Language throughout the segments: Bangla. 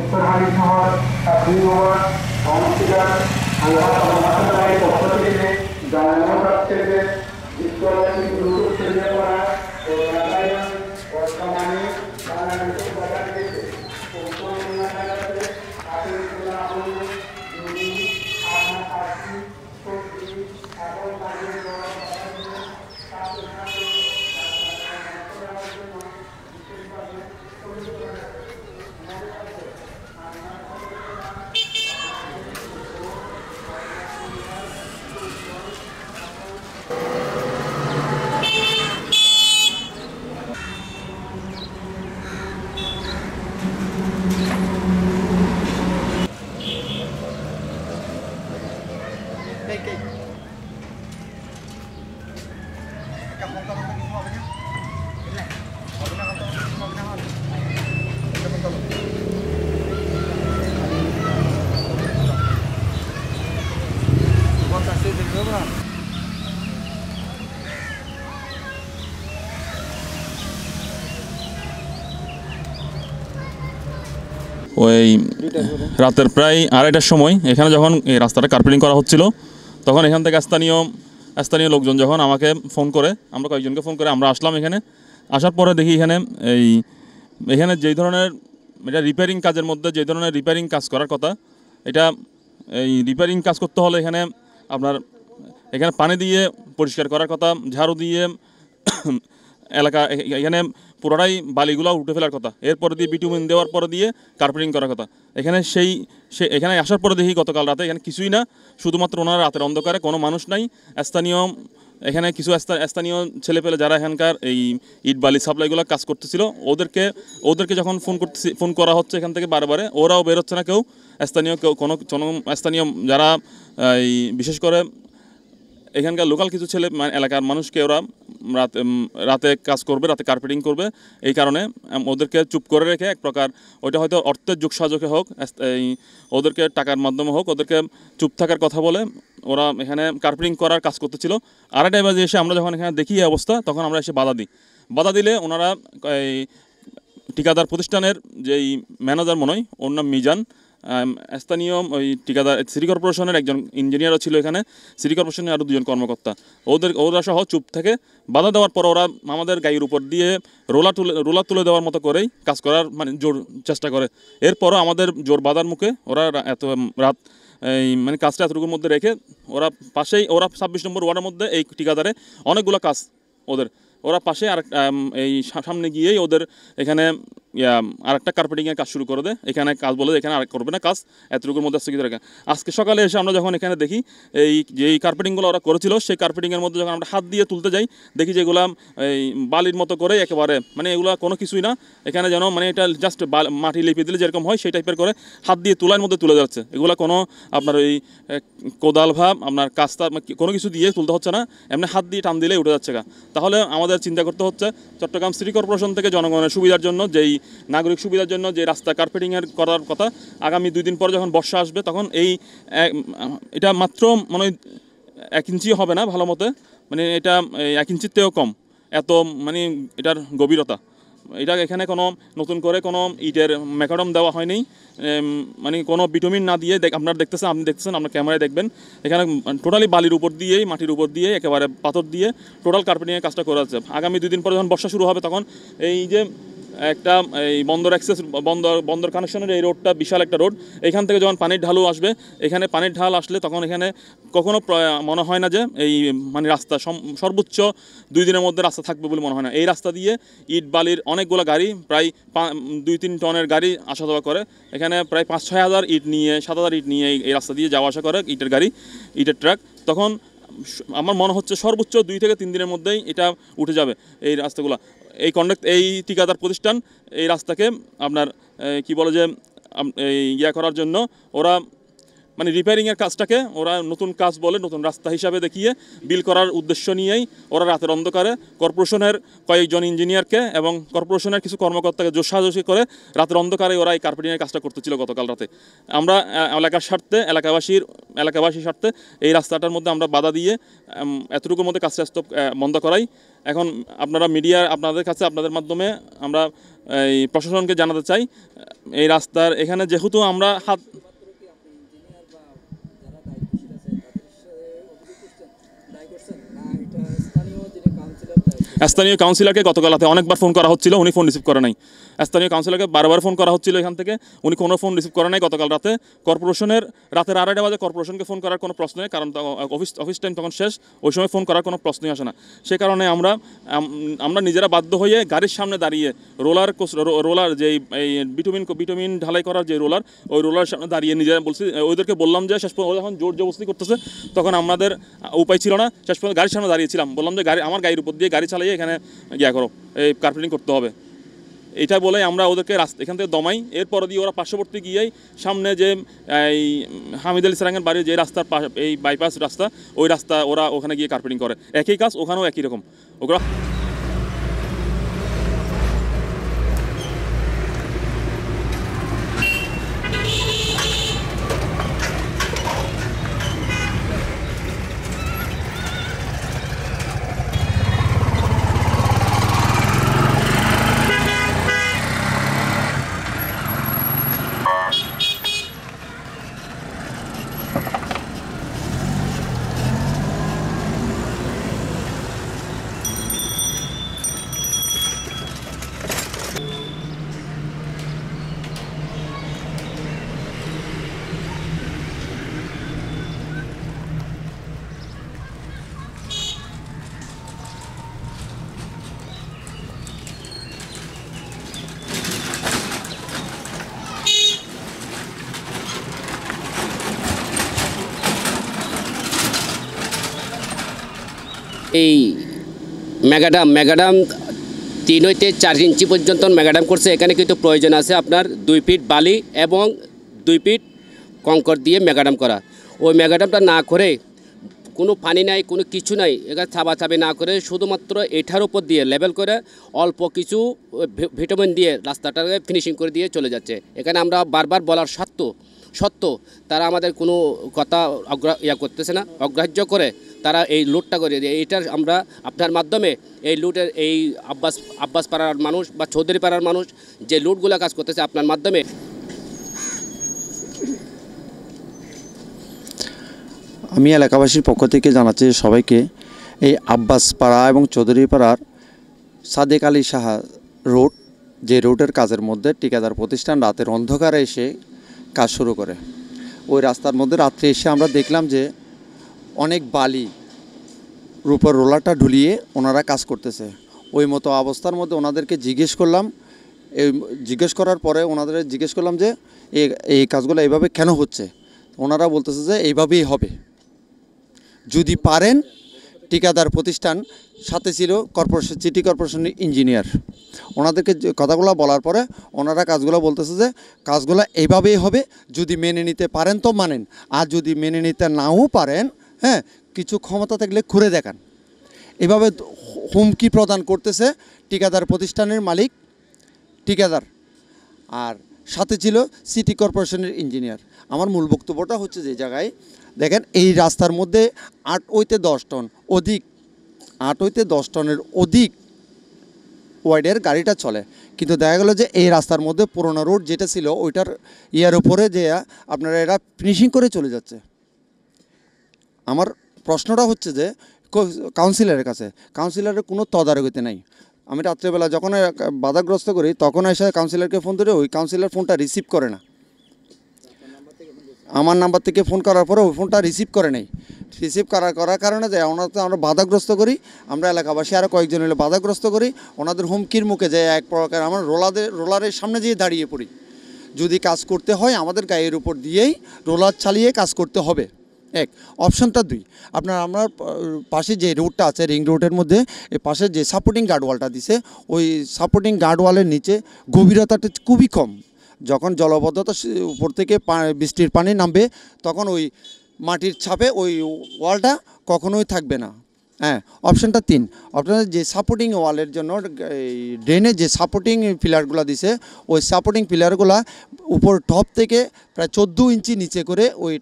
উত্তরহারি শহর কাকলিগোয়া সংস্কৃতা আল্লাহ সমাজ পক্ষ থেকে জানানো প্রাপ্ত থেকে বিশ্ববাসী গুরুত্ব ওই রাতের প্রায় আড়াইটার সময় এখানে যখন এই রাস্তাটা কার্পেটিং করা হচ্ছিল তখন এখান থেকে স্থানীয় স্থানীয় লোকজন যখন আমাকে ফোন করে আমরা কয়েকজনকে ফোন করে আমরা আসলাম এখানে আসার পরে দেখি এখানে এই এখানে যেই ধরনের এটা রিপেয়ারিং কাজের মধ্যে যে ধরনের রিপেয়ারিং কাজ করার কথা এটা এই রিপেয়ারিং কাজ করতে হলে এখানে আপনার এখানে পানি দিয়ে পরিষ্কার করার কথা ঝাড়ু দিয়ে এলাকা এখানে পুরোটাই বালিগুলো উঠে ফেলার কথা এরপরে দিয়ে বিটুমিন দেওয়ার পরে দিয়ে কার্পেটিং করার কথা এখানে সেই সে এখানে আসার পরে দেখি গতকাল রাতে এখানে কিছুই না শুধুমাত্র ওনার রাতের অন্ধকারে কোনো মানুষ নাই স্থানীয় এখানে কিছু স্থানীয় ছেলেপেলে যারা এখানকার এই ইট বালি সাপ্লাইগুলো কাজ করতেছিল ওদেরকে ওদেরকে যখন ফোন করতেছি ফোন করা হচ্ছে এখান থেকে বারে ওরাও বেরোচ্ছে না কেউ স্থানীয় কেউ কোনো স্থানীয় যারা এই বিশেষ করে এখানকার লোকাল কিছু ছেলে মানে এলাকার মানুষকে ওরা রাতে রাতে কাজ করবে রাতে কার্পেটিং করবে এই কারণে ওদেরকে চুপ করে রেখে এক প্রকার ওইটা হয়তো অর্থের যুগ সাজকে হোক ওদেরকে টাকার মাধ্যমে হোক ওদেরকে চুপ থাকার কথা বলে ওরা এখানে কার্পেটিং করার কাজ করতেছিল আড়াইটায় বাজে এসে আমরা যখন এখানে দেখি অবস্থা তখন আমরা এসে বাধা দিই বাধা দিলে ওনারা এই ঠিকাদার প্রতিষ্ঠানের যেই ম্যানেজার মনে হয় ওর নাম মিজান স্থানীয় ওই ঠিকাদার সিটি কর্পোরেশনের একজন ইঞ্জিনিয়ারও ছিল এখানে সিটি কর্পোরেশনের আরও দুজন কর্মকর্তা ওদের ওরা সহ চুপ থেকে বাধা দেওয়ার পর ওরা আমাদের গায়ের উপর দিয়ে রোলা তুলে রোলা তুলে দেওয়ার মতো করেই কাজ করার মানে জোর চেষ্টা করে এরপরও আমাদের জোর বাধার মুখে ওরা এত রাত এই মানে কাজটা এতটুকুর মধ্যে রেখে ওরা পাশেই ওরা ছাব্বিশ নম্বর ওয়ার্ডের মধ্যে এই ঠিকাদারে অনেকগুলো কাজ ওদের ওরা পাশে আর এই সামনে গিয়েই ওদের এখানে আরেকটা কার্পেটিংয়ের কাজ শুরু করে দেয় এখানে কাজ বলে এখানে আর করবে না কাজ এতটুকুর মধ্যে স্থগিত রাখে আজকে সকালে এসে আমরা যখন এখানে দেখি এই যে এই কার্পেটিংগুলো ওরা করেছিল সেই কার্পেটিংয়ের মধ্যে যখন আমরা হাত দিয়ে তুলতে যাই দেখি যেগুলো এই বালির মতো করে একেবারে মানে এগুলা কোনো কিছুই না এখানে যেন মানে এটা জাস্ট মাটি লিপি দিলে যেরকম হয় সেই টাইপের করে হাত দিয়ে তুলার মধ্যে তুলে যাচ্ছে এগুলো কোনো আপনার ওই কোদাল ভাব আপনার কাস্তা মানে কোনো কিছু দিয়ে তুলতে হচ্ছে না এমনি হাত দিয়ে টান দিলেই উঠে যাচ্ছে তাহলে আমাদের চিন্তা করতে হচ্ছে চট্টগ্রাম সিটি কর্পোরেশন থেকে জনগণের সুবিধার জন্য যেই নাগরিক সুবিধার জন্য যে রাস্তা কার্পেটিংয়ের করার কথা আগামী দুই দিন পরে যখন বর্ষা আসবে তখন এই এটা মাত্র মানে এক ইঞ্চি হবে না ভালো মতে মানে এটা এক ইঞ্চির থেকেও কম এত মানে এটার গভীরতা এটা এখানে কোনো নতুন করে কোনো ইটের ম্যাকাডম দেওয়া হয়নি মানে কোনো ভিটামিন না দিয়ে আপনার দেখতেছেন আপনি দেখতেছেন আপনার ক্যামেরায় দেখবেন এখানে টোটালি বালির উপর দিয়েই মাটির উপর দিয়ে একেবারে পাথর দিয়ে টোটাল কার্পেটিংয়ের কাজটা করা হচ্ছে আগামী দুদিন পরে যখন বর্ষা শুরু হবে তখন এই যে একটা এই বন্দর অ্যাক্সেস বন্দর বন্দর কানেকশনের এই রোডটা বিশাল একটা রোড এখান থেকে যখন পানির ঢালু আসবে এখানে পানির ঢাল আসলে তখন এখানে কখনো মনে হয় না যে এই মানে রাস্তা সর্বোচ্চ দুই দিনের মধ্যে রাস্তা থাকবে বলে মনে হয় না এই রাস্তা দিয়ে ইট বালির অনেকগুলো গাড়ি প্রায় দুই তিন টনের গাড়ি আসা যাওয়া করে এখানে প্রায় পাঁচ ছয় হাজার ইট নিয়ে সাত হাজার ইট নিয়ে এই রাস্তা দিয়ে যাওয়া আসা করে ইটের গাড়ি ইটের ট্রাক তখন আমার মনে হচ্ছে সর্বোচ্চ দুই থেকে তিন দিনের মধ্যেই এটা উঠে যাবে এই রাস্তাগুলো এই কন্ডাক্ট এই ঠিকাদার প্রতিষ্ঠান এই রাস্তাকে আপনার কি বলে যে ইয়া করার জন্য ওরা মানে রিপেয়ারিংয়ের কাজটাকে ওরা নতুন কাজ বলে নতুন রাস্তা হিসাবে দেখিয়ে বিল করার উদ্দেশ্য নিয়েই ওরা রাতের অন্ধকারে কর্পোরেশনের কয়েকজন ইঞ্জিনিয়ারকে এবং কর্পোরেশনের কিছু কর্মকর্তাকে জোসাজোসি করে রাতের অন্ধকারে ওরা এই কার্পেটিংয়ের কাজটা করতেছিল গতকাল রাতে আমরা এলাকার স্বার্থে এলাকাবাসীর এলাকাবাসীর স্বার্থে এই রাস্তাটার মধ্যে আমরা বাধা দিয়ে এতটুকুর মধ্যে কাজটা স্টপ বন্ধ করাই এখন আপনারা মিডিয়া আপনাদের কাছে আপনাদের মাধ্যমে আমরা এই প্রশাসনকে জানাতে চাই এই রাস্তার এখানে যেহেতু আমরা হাত স্থানীয় গতকাল গতকালাতে অনেকবার ফোন করা হচ্ছিল উনি ফোন রিসিভ করে নাই স্থানীয় কাউন্সিলারকে বারবার ফোন করা হচ্ছিল এখান থেকে উনি কোনো ফোন রিসিভ করে নাই গতকাল রাতে কর্পোরেশনের রাতের আড়াইটা বাজে কর্পোরেশনকে ফোন করার কোনো প্রশ্ন নেই কারণ অফিস অফিস টাইম তখন শেষ ওই সময় ফোন করার কোনো প্রশ্নই আসে না সে কারণে আমরা আমরা নিজেরা বাধ্য হয়ে গাড়ির সামনে দাঁড়িয়ে রোলার রোলার যে এই ভিটামিন ভিটামিন ঢালাই করার যে রোলার ওই রোলার সামনে দাঁড়িয়ে নিজেরা বলছি ওদেরকে বললাম যে শেষ পর্যন্ত যখন জোর জবস্তি করতেছে তখন আমাদের উপায় ছিল না শেষ পর্যন্ত গাড়ির সামনে দাঁড়িয়েছিলাম বললাম যে গাড়ি আমার গাড়ির উপর দিয়ে গাড়ি চালিয়ে দিয়ে এখানে ইয়া করো এই কার্পেটিং করতে হবে এটা বলে আমরা ওদেরকে রাস্তা এখান থেকে দমাই এরপর দিয়ে ওরা পার্শ্ববর্তী গিয়েই সামনে যে এই হামিদ আলী সারাঙ্গের বাড়ির যে রাস্তার এই বাইপাস রাস্তা ওই রাস্তা ওরা ওখানে গিয়ে কার্পেটিং করে একই কাজ ওখানেও একই রকম ওগুলো এই ম্যাগাডাম ম্যাগাডাম তিন হইতে চার ইঞ্চি পর্যন্ত ম্যাগাডাম করছে এখানে কিন্তু প্রয়োজন আছে আপনার দুই ফিট বালি এবং দুই ফিট কঙ্কর দিয়ে ম্যাগাডাম করা ওই ম্যাগাডামটা না করে কোনো পানি নাই কোনো কিছু নাই এটা চাবাচাবি না করে শুধুমাত্র এটার উপর দিয়ে লেভেল করে অল্প কিছু ভিটামিন দিয়ে রাস্তাটাকে ফিনিশিং করে দিয়ে চলে যাচ্ছে এখানে আমরা বারবার বলার সত্ত্বেও সত্ত্বেও তারা আমাদের কোনো কথা অগ্রা ইয়া করতেছে না অগ্রাহ্য করে তারা এই লুটটা করে এইটার আমরা আপনার মাধ্যমে এই লুটের এই আব্বাস আব্বাস পাড়ার মানুষ বা চৌধুরী পাড়ার মানুষ যে লুটগুলো কাজ করতেছে আপনার মাধ্যমে আমি এলাকাবাসীর পক্ষ থেকে জানাচ্ছি সবাইকে এই আব্বাস পাড়া এবং চৌধুরী পাড়ার সাদেক আলী সাহা রোড যে রোডের কাজের মধ্যে ঠিকাদার প্রতিষ্ঠান রাতের অন্ধকারে এসে কাজ শুরু করে ওই রাস্তার মধ্যে রাত্রে এসে আমরা দেখলাম যে অনেক বালি রূপর রোলারটা ঢুলিয়ে ওনারা কাজ করতেছে ওই মতো অবস্থার মধ্যে ওনাদেরকে জিজ্ঞেস করলাম এই জিজ্ঞেস করার পরে ওনাদের জিজ্ঞেস করলাম যে এই কাজগুলো এইভাবে কেন হচ্ছে ওনারা বলতেছে যে এইভাবেই হবে যদি পারেন ঠিকাদার প্রতিষ্ঠান সাথে ছিল কর্পোরেশন সিটি কর্পোরেশনের ইঞ্জিনিয়ার ওনাদেরকে কথাগুলো বলার পরে ওনারা কাজগুলো বলতেছে যে কাজগুলো এইভাবেই হবে যদি মেনে নিতে পারেন তো মানেন আর যদি মেনে নিতে নাও পারেন হ্যাঁ কিছু ক্ষমতা থাকলে ঘুরে দেখান এভাবে হুমকি প্রদান করতেছে ঠিকাদার প্রতিষ্ঠানের মালিক ঠিকাদার আর সাথে ছিল সিটি কর্পোরেশনের ইঞ্জিনিয়ার আমার মূল বক্তব্যটা হচ্ছে যে জায়গায় দেখেন এই রাস্তার মধ্যে আট হইতে দশ টন অধিক আট হইতে দশ টনের অধিক ওয়াইডের গাড়িটা চলে কিন্তু দেখা গেল যে এই রাস্তার মধ্যে পুরোনো রোড যেটা ছিল ওইটার ইয়ার উপরে যে আপনারা এরা ফিনিশিং করে চলে যাচ্ছে আমার প্রশ্নটা হচ্ছে যে কাউন্সিলরের কাছে কাউন্সিলরের কোনো তদারকিতে নাই আমি রাত্রেবেলা যখন বাধাগ্রস্ত করি তখন এসে কাউন্সিলরকে ফোন ধরে ওই কাউন্সিলর ফোনটা রিসিভ করে না আমার নাম্বার থেকে ফোন করার পরে ওই ফোনটা রিসিভ করে নেই রিসিভ করা করার কারণে যে ওনাদের আমরা বাধাগ্রস্ত করি আমরা এলাকাবাসী আরও কয়েকজন এলে বাধাগ্রস্ত করি ওনাদের হুমকির মুখে যায় এক প্রকার আমরা রোলাদের রোলারের সামনে যেয়ে দাঁড়িয়ে পড়ি যদি কাজ করতে হয় আমাদের গায়ের উপর দিয়েই রোলার চালিয়ে কাজ করতে হবে এক অপশনটা দুই আপনার আমরা পাশে যে রোডটা আছে রিং রোডের মধ্যে এ পাশে যে সাপোর্টিং গার্ডওয়ালটা দিছে ওই সাপোর্টিং গার্ডওয়ালের নিচে গভীরতাটা খুবই কম যখন জলবদ্ধতা উপর থেকে বৃষ্টির পানি নামবে তখন ওই মাটির ছাপে ওই ওয়ালটা কখনোই থাকবে না হ্যাঁ অপশানটা তিন অপশানটা যে সাপোর্টিং ওয়ালের জন্য ড্রেনে যে সাপোর্টিং পিলারগুলো দিছে ওই সাপোর্টিং পিলারগুলো উপর টপ থেকে প্রায় চোদ্দো ইঞ্চি নিচে করে ওই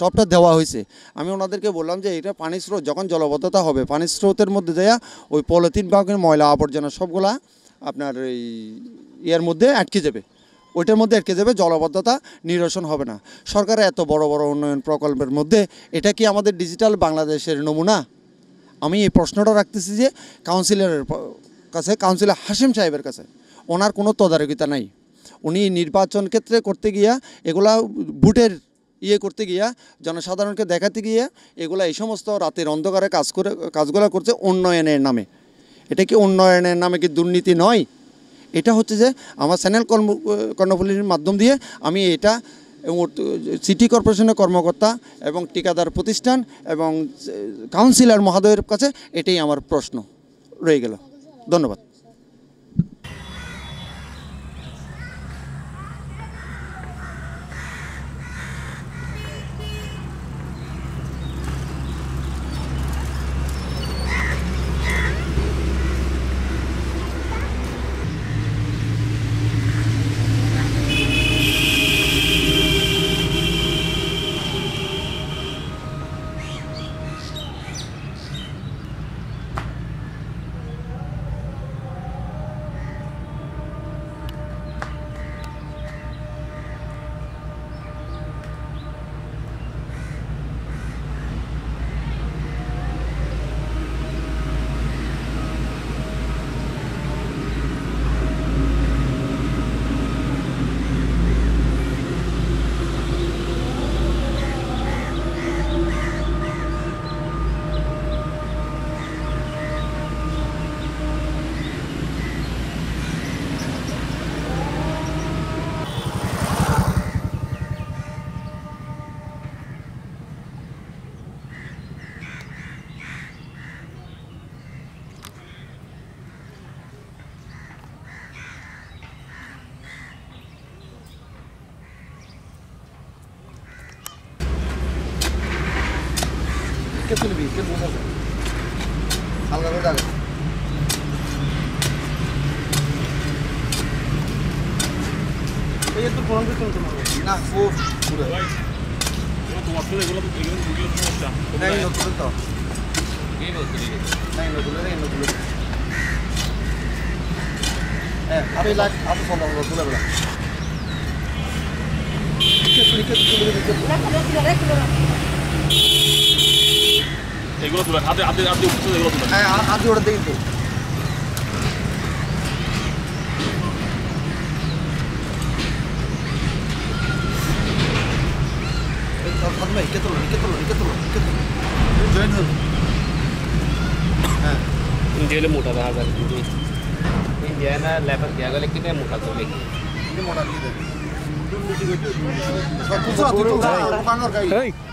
টপটা দেওয়া হয়েছে আমি ওনাদেরকে বললাম যে এটা পানির স্রোত যখন জলবদ্ধতা হবে পানির স্রোতের মধ্যে দেওয়া ওই পলিথিন বাগানের ময়লা আবর্জনা সবগুলা আপনার এই ইয়ার মধ্যে আটকে যাবে ওইটার মধ্যে আটকে যাবে জলাবদ্ধতা নিরসন হবে না সরকার এত বড় বড় উন্নয়ন প্রকল্পের মধ্যে এটা কি আমাদের ডিজিটাল বাংলাদেশের নমুনা আমি এই প্রশ্নটা রাখতেছি যে কাউন্সিলরের কাছে কাউন্সিলর হাসিম সাহেবের কাছে ওনার কোনো তদারকিতা নাই উনি নির্বাচন ক্ষেত্রে করতে গিয়া এগুলা ভোটের ইয়ে করতে গিয়া জনসাধারণকে দেখাতে গিয়া এগুলা এই সমস্ত রাতের অন্ধকারে কাজ করে কাজগুলো করছে উন্নয়নের নামে এটা কি উন্নয়নের নামে কি দুর্নীতি নয় এটা হচ্ছে যে আমার চ্যানেল কর্ম কর্ণফুলির মাধ্যম দিয়ে আমি এটা এবং সিটি কর্পোরেশনের কর্মকর্তা এবং ঠিকাদার প্রতিষ্ঠান এবং কাউন্সিলর মহাদয়ের কাছে এটাই আমার প্রশ্ন রয়ে গেল ধন্যবাদ Sini bitti, bu mu? Halka burada. ये तो फोन पे तुम ना वो पूरा वो तो वापस ले बोला तो गिरने को गिरने को अच्छा नहीं नो तुम तो ये नो तुम नहीं नो तुम नहीं नो तुम ए आप ही लाख आप फोन नंबर बोला बोला क्या तुम क्या तुम क्या तुम क्या तुम क्या तुम এগুলো তুলেন হাতে হাতে হাতে উঠছে এগুলো তুলেন হ্যাঁ হাতে ওটা দেখি কে তুলো কে তুলো কে তুলো কে তুলো জয়েন হল হ্যাঁ इंडियाला मोठा दहा हजार इंडियाना लॅबर घ्यायला लागले किती मोठा तो लेखी किती मोठा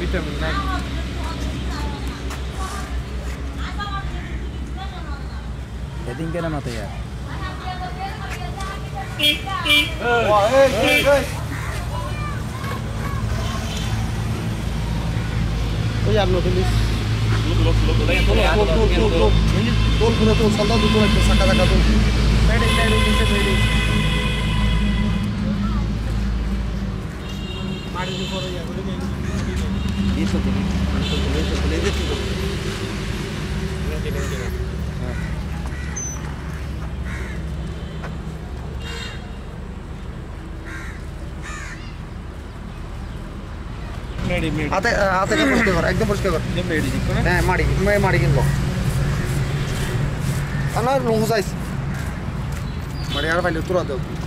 ভিটামিন নাই हेडिंग के नाम आता है ওই আর নতুন তোল করে eso tenés, eso tenés, eso tenés, eso No tiene, no tiene. হাতে হাতে পরিষ্কার কর একদম পরিষ্কার কর হ্যাঁ মারি মারি কিনবো আমার রুম যাইছি মারি আর পাইলে তোরা দেবো